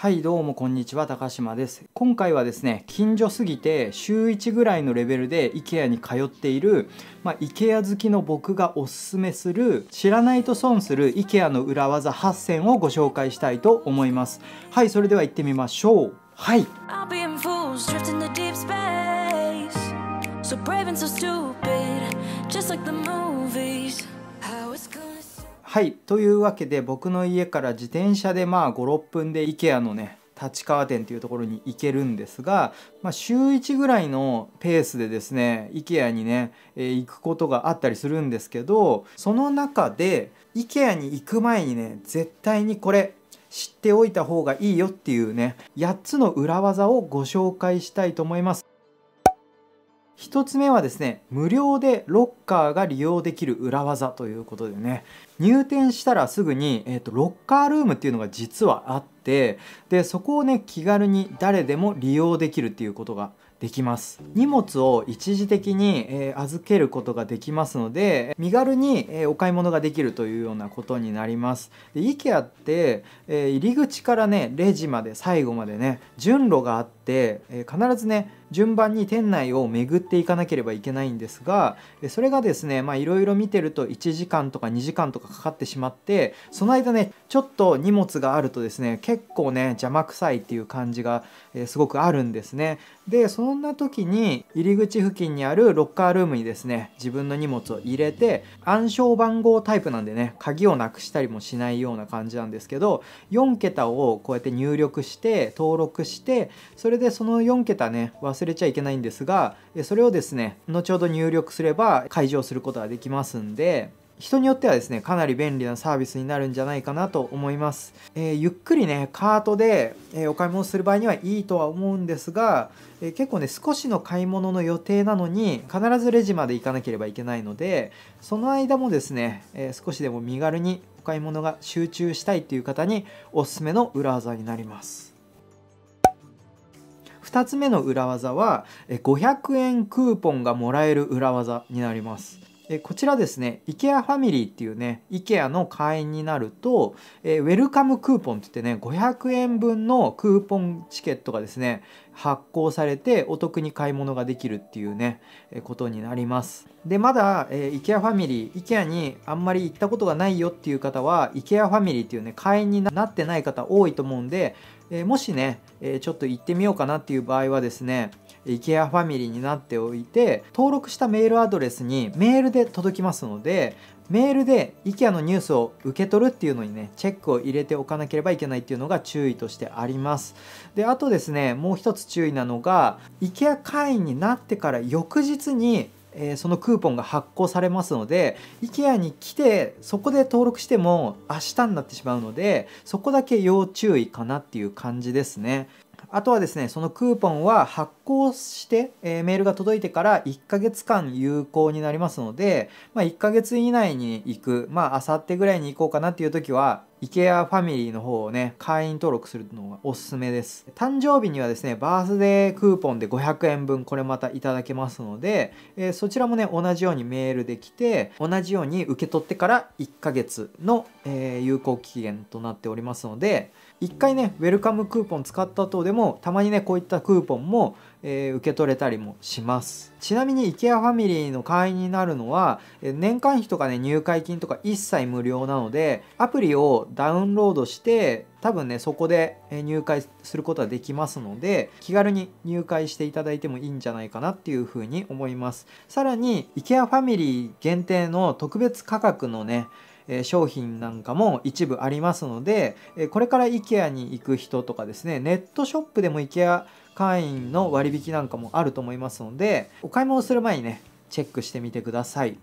はいどうもこんにちは高島です今回はですね近所すぎて週1ぐらいのレベルで IKEA に通っている、まあ、IKEA 好きの僕がおすすめする知らないと損する IKEA の裏技8選をご紹介したいと思いますはいそれでは行ってみましょうはい o はい。というわけで、僕の家から自転車でまあ5、6分で IKEA のね、立川店というところに行けるんですが、まあ、週1ぐらいのペースでですね IKEA にね、えー、行くことがあったりするんですけどその中で IKEA に行く前にね絶対にこれ知っておいた方がいいよっていうね8つの裏技をご紹介したいと思います。1つ目はですね無料でロッカーが利用できる裏技ということでね入店したらすぐに、えーと、ロッカールームっていうのが実はあってでそこをね気軽に誰でも利用できるっていうことができます荷物を一時的に、えー、預けることができますので身軽に、えー、お買い物ができるというようなことになりますで IKEA って、えー、入り口からねレジまで最後までね順路があって、え必ずね順番に店内を巡っていかなければいけないんですがそれがですねいろいろ見てると1時間とか2時間とかかかってしまってその間ねちょっと荷物があるとですね結構ね邪魔くさいっていう感じが、えすごくあるんですねでそんな時に入り口付近にあるロッカールームにですね自分の荷物を入れて暗証番号タイプなんでね鍵をなくしたりもしないような感じなんですけど4桁をこうやって入力して登録してそれでその4桁ね忘れちゃいけないんですがそれをですね後ほど入力すれば解錠することができますんで人によってはですねかなり便利なサービスになるんじゃないかなと思います、えー、ゆっくりねカートで、えお買い物する場合にはいいとは思うんですが、えー、結構ね少しの買い物の予定なのに必ずレジまで行かなければいけないのでその間もですね、えー、少しでも身軽にお買い物が集中したいっていう方におすすめの裏技になります2つ目の裏技は500円クーポンがもらえる裏技になりますこちらですね IKEA ファミリーっていうね IKEA の会員になるとウェルカムクーポンって言ってね500円分のクーポンチケットがですね発行されてお得に買い物ができるっていうねことになりますでまだ、IKEA ファミリー IKEA にあんまり行ったことがないよっていう方は IKEA ファミリーっていうね会員になってない方多いと思うんでえもしね、えちょっと行ってみようかなっていう場合はですね IKEA ファミリーになっておいて登録したメールアドレスにメールで届きますのでメールで IKEA のニュースを受け取るっていうのにねチェックを入れておかなければいけないっていうのが注意としてありますであとですねもう一つ注意なのが IKEA 会員になってから翌日にえー、そのクーポンが発行されますので IKEA に来てそこで登録しても明日になってしまうのでそこだけ要注意かなっていう感じですね。あとはですね、そのクーポンは発行して、えー、メールが届いてから1ヶ月間有効になりますので、まあ、1ヶ月以内に行く、まあ、あさってぐらいに行こうかなっていう時は、IKEA ファミリーの方をね、会員登録するのがおすすめです。誕生日にはですね、バースデークーポンで500円分、これまたいただけますので、えー、そちらもね、同じようにメールできて、同じように受け取ってから1ヶ月の、えー、有効期限となっておりますので、1回ねウェルカムクーポン使った後でもたまにねこういったクーポンも、えー、受け取れたりもしますちなみに IKEA ファミリーの会員になるのは年間費とかね入会金とか一切無料なのでアプリをダウンロードして多分ねそこで入会することはできますので気軽に入会していただいてもいいんじゃないかなっていうふうに思いますさらに IKEA ファミリー限定の特別価格のねえ商品なんかも一部ありますので、えこれから IKEA に行く人とかですねネットショップでも IKEA 会員の割引なんかもあると思いますのでお買い物する前にねチェックしてみてください。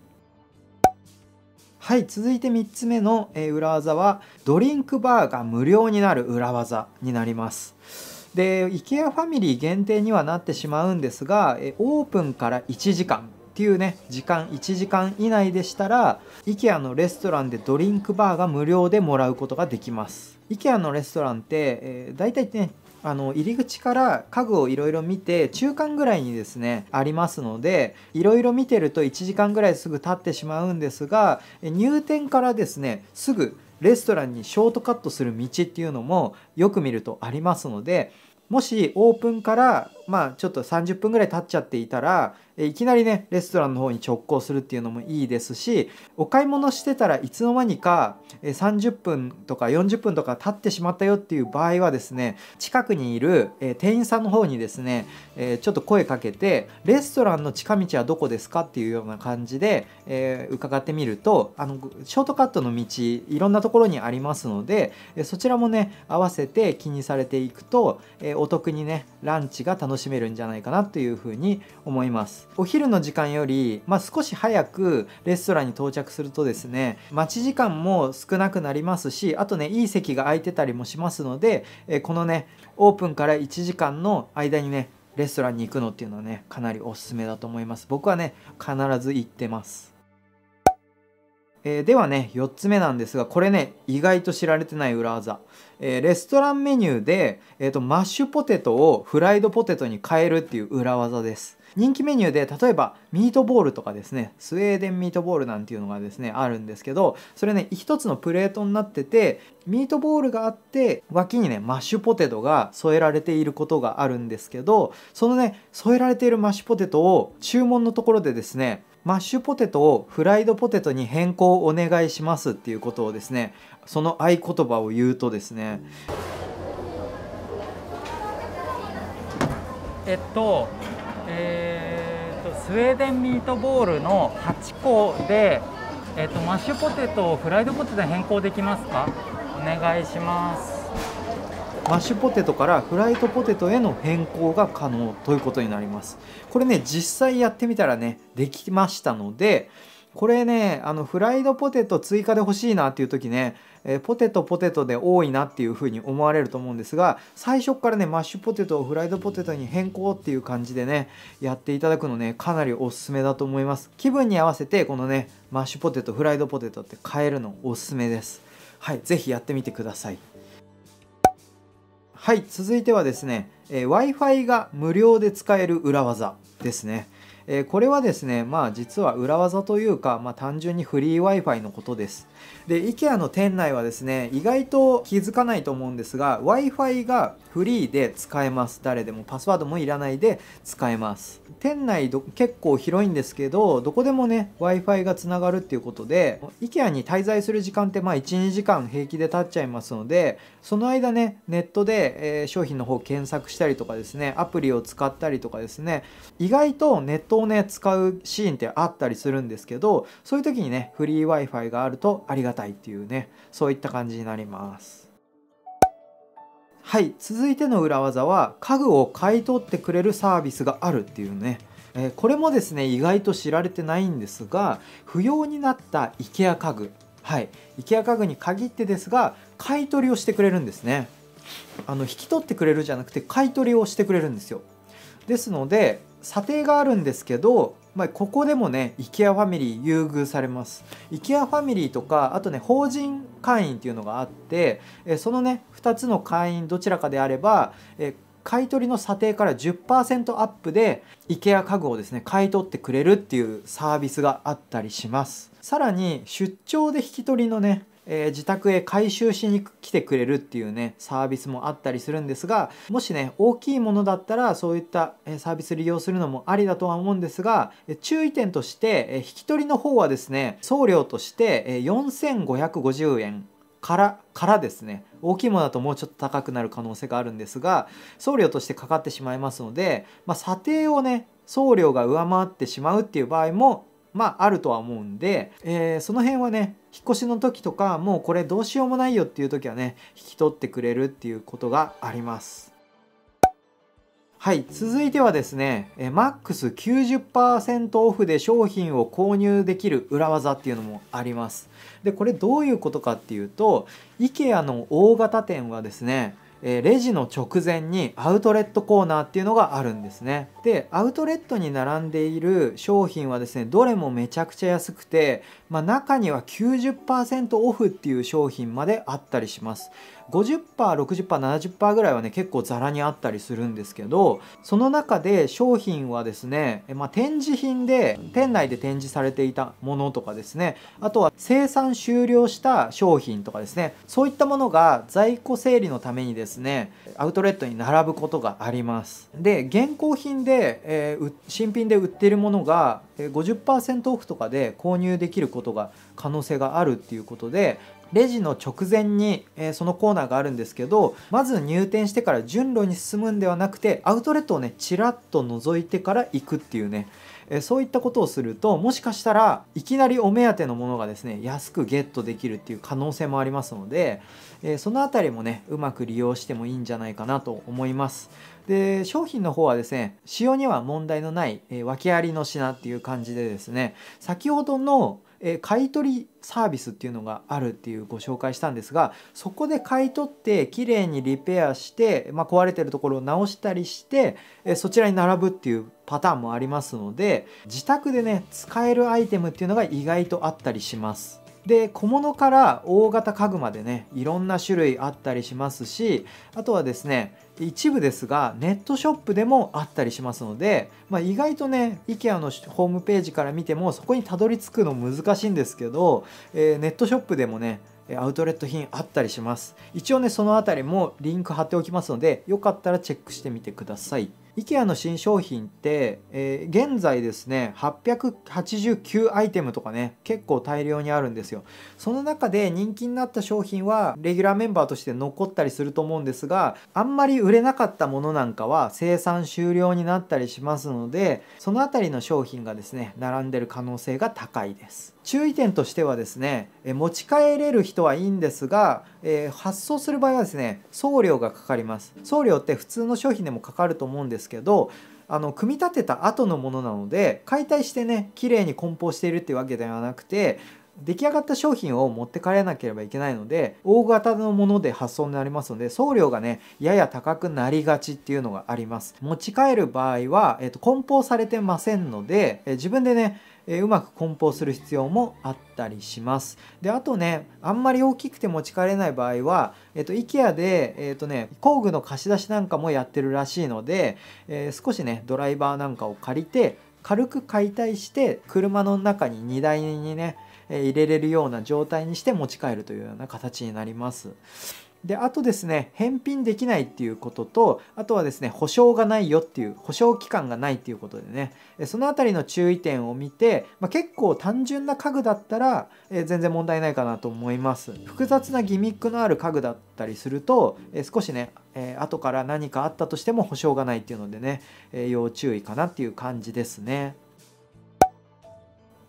はい続いて3つ目の、え裏技はドリンクバーが無料になる裏技になります。で IKEA ファミリー限定にはなってしまうんですがオープンから1時間ていうね時間1時間以内でしたら IKEA のレストランでドリンクバーが無料でもらうことができます IKEA のレストランって、えー、大体ねあの入り口から家具をいろいろ見て中間ぐらいにですねありますのでいろいろ見てると1時間ぐらいすぐ経ってしまうんですが入店からですねすぐレストランにショートカットする道っていうのもよく見るとありますのでもしオープンからまあ、ちょっと30分ぐらい経っちゃっていたらいきなりねレストランの方に直行するっていうのもいいですしお買い物してたらいつの間にか30分とか40分とか経ってしまったよっていう場合はですね近くにいる店員さんの方にですねちょっと声かけてレストランの近道はどこですかっていうような感じで、え伺ってみるとあのショートカットの道いろんなところにありますのでそちらもね合わせて気にされていくとお得にねランチが楽し楽しめるんじゃないかなというふうに思いますお昼の時間より、まあ、少し早くレストランに到着するとですね待ち時間も少なくなりますしあとねいい席が空いてたりもしますので、えこのねオープンから1時間の間にねレストランに行くのっていうのはねかなりおすすめだと思います僕はね必ず行ってますえー、ではね4つ目なんですがこれね意外と知られてない裏技、えー、レストランメニューで、えーと、とマッシュポテトをフライドポテトに変えるっていう裏技です人気メニューで例えばミートボールとかですねスウェーデンミートボールなんていうのがですねあるんですけどそれね1つのプレートになっててミートボールがあって脇にねマッシュポテトが添えられていることがあるんですけどそのね添えられているマッシュポテトを注文のところでですねマッシュポテトをフライドポテトに変更をお願いしますっていうことをですねその合言葉を言うとですねえっとえー、っとスウェーデンミートボールの8個で、えっと、マッシュポテトをフライドポテトに変更できますかお願いしますマッシュポテトからフライトポテトへの変更が可能ということになりますこれね実際やってみたらねできましたのでこれねあのフライドポテト追加で欲しいなっていう時ね、えポテトポテトで多いなっていう風に思われると思うんですが最初からねマッシュポテトをフライドポテトに変更っていう感じでねやっていただくのねかなりおすすめだと思います気分に合わせてこのねマッシュポテトフライドポテトって変えるのおすすめですはい是非やってみてくださいはい続いてはですね、えー、w i f i が無料で使える裏技ですねえー、これはですね、まあ実は裏技というか、まあ単純にフリー Wi-Fi のことです。で、IKEA の店内はですね、意外と気づかないと思うんですが、Wi-Fi がフリーで使えます。誰でもパスワードもいらないで使えます。店内ど結構広いんですけど、どこでもね、Wi-Fi がつながるっていうことで、IKEA に滞在する時間ってまあ1、2時間平気で経っちゃいますので、その間ね、ネットで、えー、商品の方検索したりとかですね、アプリを使ったりとかですね、意外とネット当ね使うシーンってあったりするんですけどそういう時にねフリー w i f i があるとありがたいっていうねそういった感じになります。はい続いての裏技は家具を買い取ってくれるサービスがあるっていうねえこれもですね意外と知られてないんですが不要になった IKEA 家具はい IKEA 家具に限ってですが買い取りをしてくれるんですねあの引き取ってくれるじゃなくて買い取りをしてくれるんですよですので査定があるんですけど、まあ、ここでもね IKEA ファミリー優遇されます IKEA ファミリーとかあとね法人会員っていうのがあってそのね2つの会員どちらかであれば買い取りの査定から10%アップで IKEA 家具をですね買い取ってくれるっていうサービスがあったりしますさらに出張で引き取りのねえー、自宅へ回収しに来てくれるっていうねサービスもあったりするんですがもしね大きいものだったらそういったサービス利用するのもありだとは思うんですが注意点として引き取りの方はですね送料として4550円からからですね大きいものだともうちょっと高くなる可能性があるんですが送料としてかかってしまいますので、まあ、査定をね送料が上回ってしまうっていう場合もまあ、あるとは思うんで、えー、その辺はね引っ越しの時とかもうこれどうしようもないよっていう時はね引き取ってくれるっていうことがあります。はい、続いてはですね、えマックス90%オフで商品を購入できる裏技っていうのもあります。で、これどういうことかっていうと、IKEA の大型店はですね、えレジの直前にアウトレットコーナーっていうのがあるんですねでアウトレットに並んでいる商品はですねどれもめちゃくちゃ安くて、まあ、中には90%オフっていう商品まであったりします50%、60%、70%ぐらいはね結構ザラにあったりするんですけどその中で商品はですね、まあ、展示品で店内で展示されていたものとかですねあとは生産終了した商品とかですねそういったものが在庫整理のためにですねアウトレットに並ぶことがありますで現行品で、えー、新品で売ってるものが50%オフとかで購入できることが可能性があるっていうことでレジの直前に、えー、そのコーナーがあるんですけどまず入店してから順路に進むんではなくてアウトレットをねちらっと覗いてから行くっていうね、えー、そういったことをするともしかしたらいきなりお目当てのものがですね安くゲットできるっていう可能性もありますので、えー、その辺りもねうまく利用してもいいんじゃないかなと思いますで商品の方はですね使用には問題のない、えー、訳ありの品っていう感じでですね先ほどのえ買取サービスっていうのがあるっていうご紹介したんですがそこで買い取ってきれいにリペアして、まあ、壊れてるところを直したりして、えそちらに並ぶっていうパターンもありますので自宅でね使えるアイテムっていうのが意外とあったりします。で小物から大型家具までねいろんな種類あったりしますしあとはですね一部ですがネットショップでもあったりしますので、まあ、意外とね IKEA のホームページから見てもそこにたどり着くの難しいんですけど、えー、ネットショップでもねアウトレット品あったりします一応ねその辺りもリンク貼っておきますのでよかったらチェックしてみてください IKEA の新商品って、えー、現在ですね889アイテムとかね結構大量にあるんですよその中で人気になった商品はレギュラーメンバーとして残ったりすると思うんですがあんまり売れなかったものなんかは生産終了になったりしますのでその辺りの商品がですね並んでる可能性が高いです注意点としてはですね、え持ち帰れる人はいいんですが、えー、発送する場合はですね送料がかかります送料って普通の商品でもかかると思うんですですけどあの組み立てた後のものなので解体してね綺麗に梱包しているっていうわけではなくて出来上がった商品を持って帰らなければいけないので大型のもので発送になりますので送料がねやや高くなりがちっていうのがあります持ち帰る場合は、えっと梱包されてませんので、え自分でねえうまく梱包する必要もあったりします。であとねあんまり大きくて持ち帰れない場合は、えっと IKEA で、えっとね、工具の貸し出しなんかもやってるらしいので、えー、少しねドライバーなんかを借りて軽く解体して車の中に荷台にね入れれるような状態にして持ち帰るというような形になります。であとですね返品できないっていうこととあとはですね保証がないよっていう保証期間がないっていうことでねその辺りの注意点を見て、まあ、結構単純な家具だったら、えー、全然問題ないかなと思います複雑なギミックのある家具だったりすると、えー、少しね、えー、後から何かあったとしても保証がないっていうのでね、え要注意かなっていう感じですね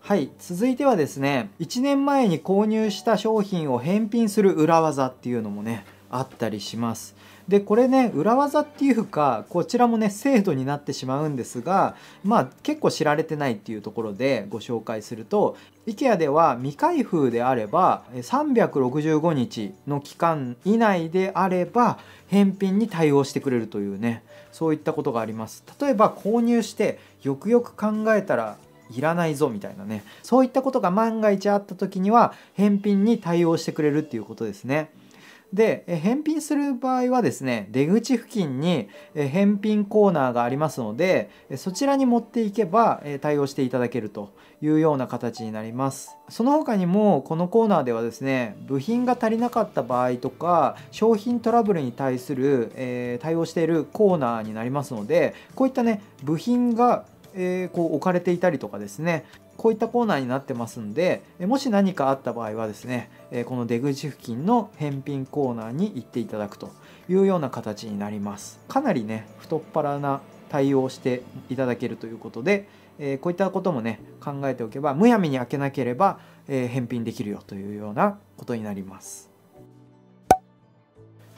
はい続いてはですね1年前に購入した商品を返品する裏技っていうのもねあったりしますでこれね裏技っていうかこちらもね制度になってしまうんですがまあ結構知られてないっていうところでご紹介すると IKEA では未開封であれば365日の期間以内であれば返品に対応してくれるというねそういったことがあります例えば購入してよくよく考えたらいらないぞみたいなねそういったことが万が一あった時には返品に対応してくれるっていうことですね。で返品する場合はですね出口付近に返品コーナーがありますのでそちらに持っていけば対応していただけるというような形になりますその他にもこのコーナーではですね部品が足りなかった場合とか商品トラブルに対する、え対応しているコーナーになりますのでこういったね部品がえー、こう置かれていたりとかですねこういったコーナーになってますんでもし何かあった場合はですねえこの出口付近の返品コーナーに行っていただくというような形になりますかなりね太っ腹な対応していただけるということでえこういったこともね考えておけばむやみに開けなければ、え返品できるよというようなことになります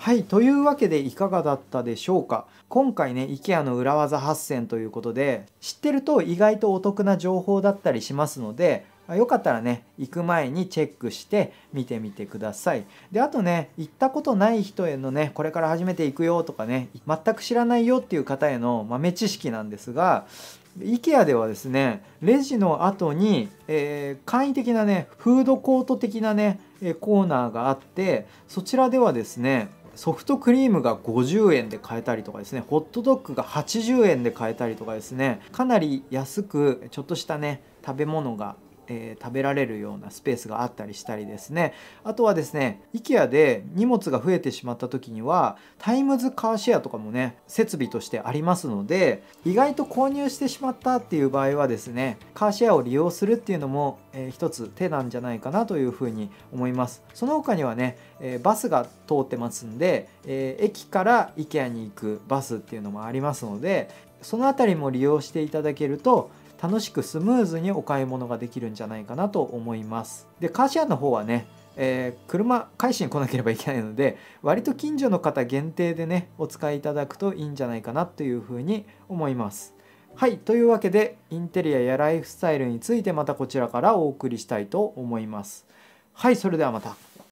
はい、というわけでいかがだったでしょうか今回ね IKEA の裏技8選ということで知ってると意外とお得な情報だったりしますのでよかったらね行く前にチェックして見てみてくださいであとね行ったことない人へのねこれから始めていくよとかね全く知らないよっていう方への豆知識なんですが IKEA ではですねレジの後に、えー、簡易的なねフードコート的なねコーナーがあってそちらではですねソフトクリームが50円で買えたりとかですねホットドッグが80円で買えたりとかですねかなり安くちょっとしたね食べ物がえー、食べられるようなスペースがあったりしたりですねあとはですね IKEA で荷物が増えてしまった時にはタイムズカーシェアとかもね設備としてありますので意外と購入してしまったっていう場合はですねカーシェアを利用するっていうのも、えー、一つ手なんじゃないかなというふうに思いますその他にはね、えー、バスが通ってますんで、えー、駅から IKEA に行くバスっていうのもありますのでその辺りも利用していただけると楽しくスムーズにお買い物ができるんじゃないかなと思いますでカーシェアの方はねえー、車返しに来なければいけないので割と近所の方限定でねお使いいただくといいんじゃないかなというふうに思いますはいというわけでインテリアやライフスタイルについてまたこちらからお送りしたいと思いますはいそれではまた